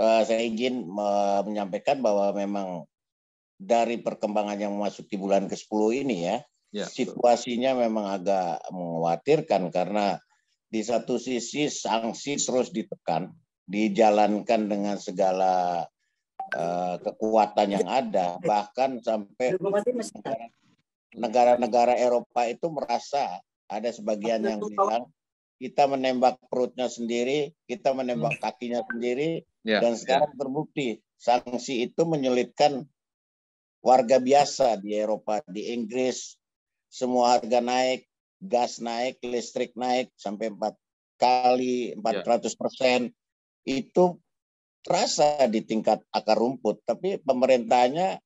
uh, saya ingin uh, menyampaikan bahwa memang dari perkembangan yang memasuki bulan ke-10 ini ya, ya situasinya betul. memang agak mengkhawatirkan karena di satu sisi sanksi terus ditekan, dijalankan dengan segala uh, kekuatan yang ada, bahkan sampai negara-negara Eropa itu merasa ada sebagian yang bilang kita menembak perutnya sendiri, kita menembak kakinya sendiri, Ya. Dan sekarang yeah. terbukti sanksi itu menyulitkan warga biasa di Eropa, di Inggris semua harga naik, gas naik, listrik naik sampai empat kali 400 ya. persen yeah. itu terasa di tingkat akar rumput. Tapi pemerintahnya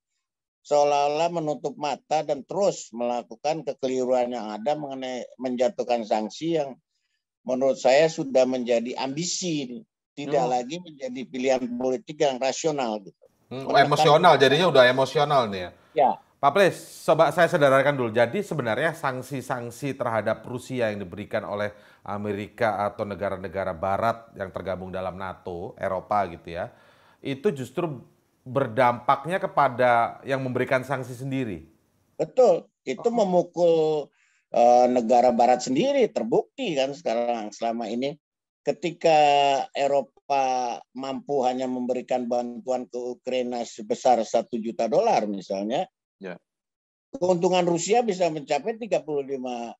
seolah-olah menutup mata dan terus melakukan kekeliruan yang ada mengenai menjatuhkan sanksi yang menurut saya sudah menjadi ambisi tidak hmm. lagi menjadi pilihan politik yang rasional gitu. Hmm, emosional jadinya udah emosional nih ya. Ya. Pak Ples, coba saya sederhanakan dulu. Jadi sebenarnya sanksi-sanksi terhadap Rusia yang diberikan oleh Amerika atau negara-negara barat yang tergabung dalam NATO, Eropa gitu ya, itu justru berdampaknya kepada yang memberikan sanksi sendiri. Betul, itu oh. memukul uh, negara barat sendiri terbukti kan sekarang selama ini ketika Eropa mampu hanya memberikan bantuan ke Ukraina sebesar satu juta dolar misalnya, ya. keuntungan Rusia bisa mencapai 35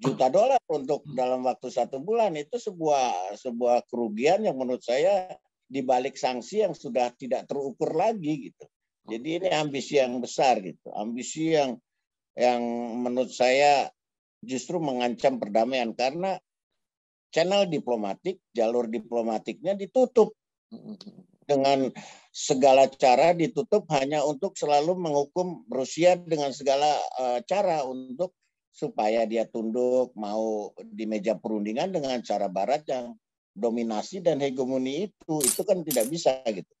juta dolar untuk dalam waktu satu bulan itu sebuah sebuah kerugian yang menurut saya dibalik sanksi yang sudah tidak terukur lagi gitu. Jadi ini ambisi yang besar gitu, ambisi yang yang menurut saya justru mengancam perdamaian karena channel diplomatik, jalur diplomatiknya ditutup dengan segala cara ditutup hanya untuk selalu menghukum Rusia dengan segala eh, cara untuk supaya dia tunduk mau di meja perundingan dengan cara Barat yang dominasi dan hegemoni itu itu kan tidak bisa gitu.